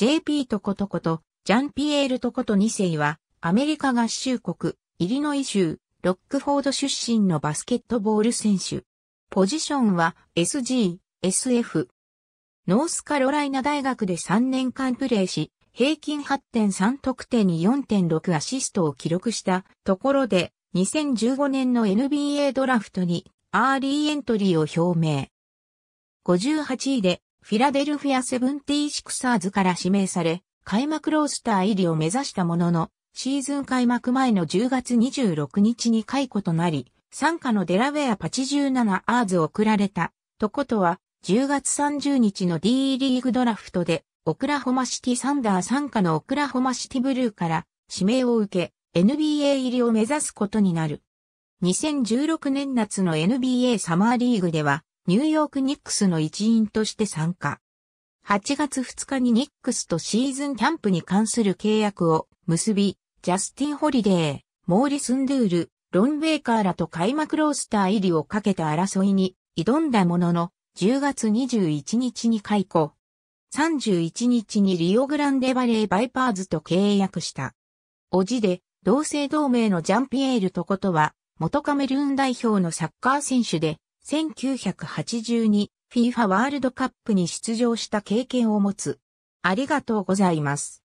JP とことこと、ジャンピエールとこと2世は、アメリカ合衆国、イリノイ州、ロックフォード出身のバスケットボール選手。ポジションは SG、SF。ノースカロライナ大学で3年間プレーし、平均8.3得点に4.6アシストを記録したところで、2015年の NBA ドラフトにアーリーエントリーを表明。58位でフィラデルフィア・セブンティーシクサーズから指名され、開幕ロースター入りを目指したものの、シーズン開幕前の10月26日に解雇となり、参加のデラウェアパチ17アーズを送られた、とことは、10月30日の D リーグドラフトで、オクラホマシティサンダー参加のオクラホマシティブルーから指名を受け、NBA 入りを目指すことになる。2016年夏の NBA サマーリーグでは、ニューヨークニックスの一員として参加。8月2日にニックスとシーズンキャンプに関する契約を結び、ジャスティン・ホリデー、モーリス・ンドゥール、ロン・ベイカーらと開幕ロースター入りをかけた争いに挑んだものの、10月21日に解雇。31日にリオグランデバレーバイパーズと契約した。おじで、同姓同名のジャンピエールとことは、元カメルーン代表のサッカー選手で、1982 FIFA ワールドカップに出場した経験を持つ。ありがとうございます。